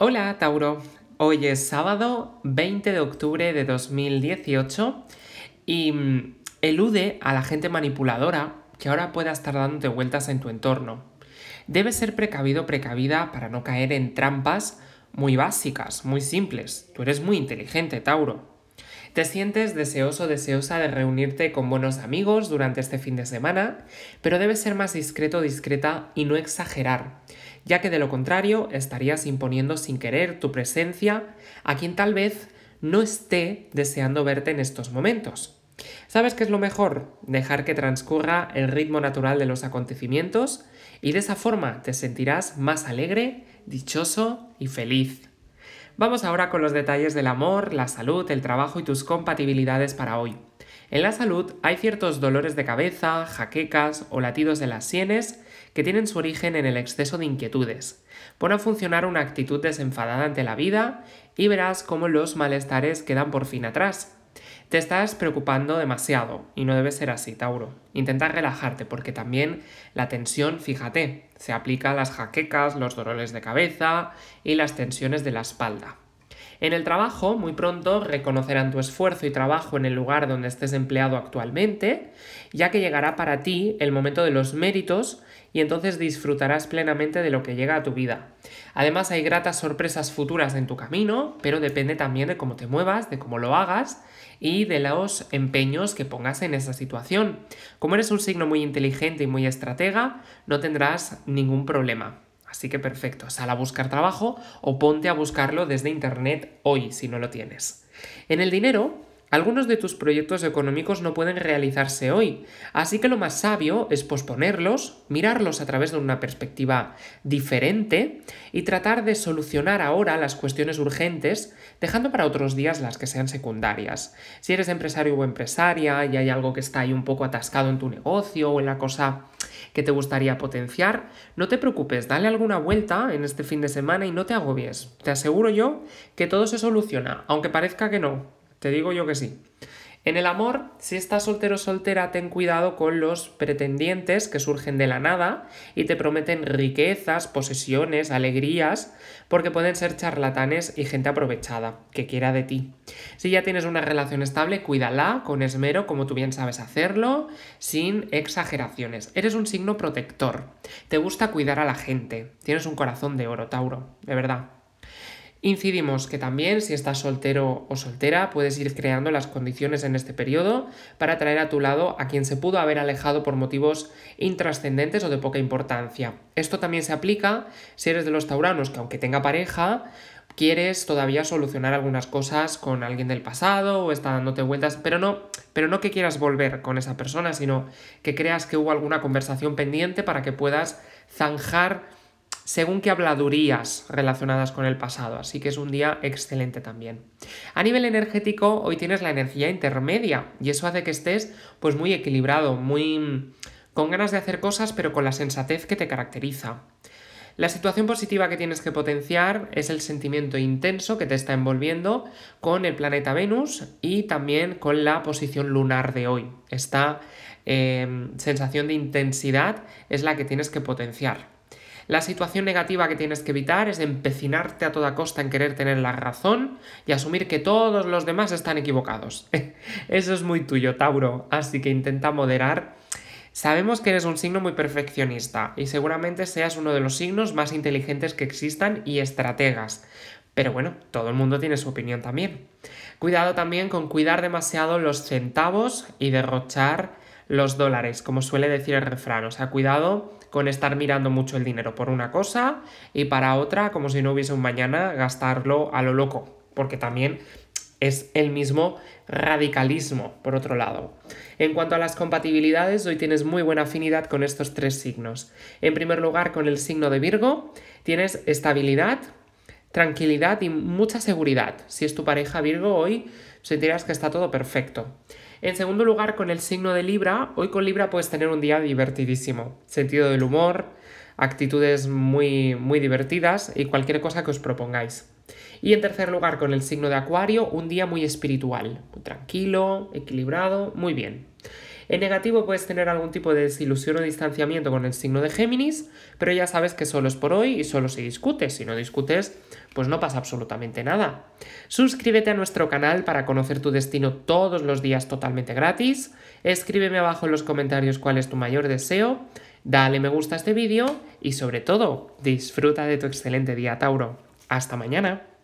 Hola Tauro, hoy es sábado 20 de octubre de 2018 y mm, elude a la gente manipuladora que ahora pueda estar dándote vueltas en tu entorno. Debes ser precavido precavida para no caer en trampas muy básicas, muy simples. Tú eres muy inteligente, Tauro. Te sientes deseoso, deseosa de reunirte con buenos amigos durante este fin de semana, pero debes ser más discreto, discreta y no exagerar ya que de lo contrario estarías imponiendo sin querer tu presencia a quien tal vez no esté deseando verte en estos momentos. ¿Sabes qué es lo mejor? Dejar que transcurra el ritmo natural de los acontecimientos y de esa forma te sentirás más alegre, dichoso y feliz. Vamos ahora con los detalles del amor, la salud, el trabajo y tus compatibilidades para hoy. En la salud hay ciertos dolores de cabeza, jaquecas o latidos de las sienes que tienen su origen en el exceso de inquietudes. Pon a funcionar una actitud desenfadada ante la vida y verás cómo los malestares quedan por fin atrás. Te estás preocupando demasiado y no debe ser así, Tauro. Intenta relajarte porque también la tensión, fíjate, se aplica a las jaquecas, los dolores de cabeza y las tensiones de la espalda. En el trabajo, muy pronto reconocerán tu esfuerzo y trabajo en el lugar donde estés empleado actualmente, ya que llegará para ti el momento de los méritos y entonces disfrutarás plenamente de lo que llega a tu vida. Además hay gratas sorpresas futuras en tu camino, pero depende también de cómo te muevas, de cómo lo hagas y de los empeños que pongas en esa situación. Como eres un signo muy inteligente y muy estratega, no tendrás ningún problema. Así que perfecto, sal a buscar trabajo o ponte a buscarlo desde internet hoy si no lo tienes. En el dinero, algunos de tus proyectos económicos no pueden realizarse hoy, así que lo más sabio es posponerlos, mirarlos a través de una perspectiva diferente y tratar de solucionar ahora las cuestiones urgentes, dejando para otros días las que sean secundarias. Si eres empresario o empresaria y hay algo que está ahí un poco atascado en tu negocio o en la cosa que te gustaría potenciar, no te preocupes, dale alguna vuelta en este fin de semana y no te agobies. Te aseguro yo que todo se soluciona, aunque parezca que no. Te digo yo que sí. En el amor, si estás soltero o soltera, ten cuidado con los pretendientes que surgen de la nada y te prometen riquezas, posesiones, alegrías, porque pueden ser charlatanes y gente aprovechada que quiera de ti. Si ya tienes una relación estable, cuídala con esmero como tú bien sabes hacerlo, sin exageraciones. Eres un signo protector, te gusta cuidar a la gente, tienes un corazón de oro, Tauro, de verdad. Incidimos que también, si estás soltero o soltera, puedes ir creando las condiciones en este periodo para traer a tu lado a quien se pudo haber alejado por motivos intrascendentes o de poca importancia. Esto también se aplica si eres de los tauranos que aunque tenga pareja, quieres todavía solucionar algunas cosas con alguien del pasado o está dándote vueltas, pero no, pero no que quieras volver con esa persona, sino que creas que hubo alguna conversación pendiente para que puedas zanjar según qué habladurías relacionadas con el pasado, así que es un día excelente también. A nivel energético, hoy tienes la energía intermedia y eso hace que estés pues muy equilibrado, muy con ganas de hacer cosas, pero con la sensatez que te caracteriza. La situación positiva que tienes que potenciar es el sentimiento intenso que te está envolviendo con el planeta Venus y también con la posición lunar de hoy. Esta eh, sensación de intensidad es la que tienes que potenciar. La situación negativa que tienes que evitar es empecinarte a toda costa en querer tener la razón y asumir que todos los demás están equivocados. Eso es muy tuyo, Tauro, así que intenta moderar Sabemos que eres un signo muy perfeccionista y seguramente seas uno de los signos más inteligentes que existan y estrategas. Pero bueno, todo el mundo tiene su opinión también. Cuidado también con cuidar demasiado los centavos y derrochar los dólares, como suele decir el refrán. O sea, cuidado con estar mirando mucho el dinero por una cosa y para otra, como si no hubiese un mañana, gastarlo a lo loco, porque también es el mismo radicalismo, por otro lado. En cuanto a las compatibilidades, hoy tienes muy buena afinidad con estos tres signos. En primer lugar, con el signo de Virgo, tienes estabilidad, tranquilidad y mucha seguridad. Si es tu pareja Virgo, hoy sentirás que está todo perfecto. En segundo lugar, con el signo de Libra, hoy con Libra puedes tener un día divertidísimo. Sentido del humor, actitudes muy, muy divertidas y cualquier cosa que os propongáis. Y en tercer lugar, con el signo de Acuario, un día muy espiritual, tranquilo, equilibrado, muy bien. En negativo puedes tener algún tipo de desilusión o distanciamiento con el signo de Géminis, pero ya sabes que solo es por hoy y solo si discutes. Si no discutes, pues no pasa absolutamente nada. Suscríbete a nuestro canal para conocer tu destino todos los días totalmente gratis. Escríbeme abajo en los comentarios cuál es tu mayor deseo. Dale me gusta a este vídeo y sobre todo, disfruta de tu excelente día, Tauro. Hasta mañana.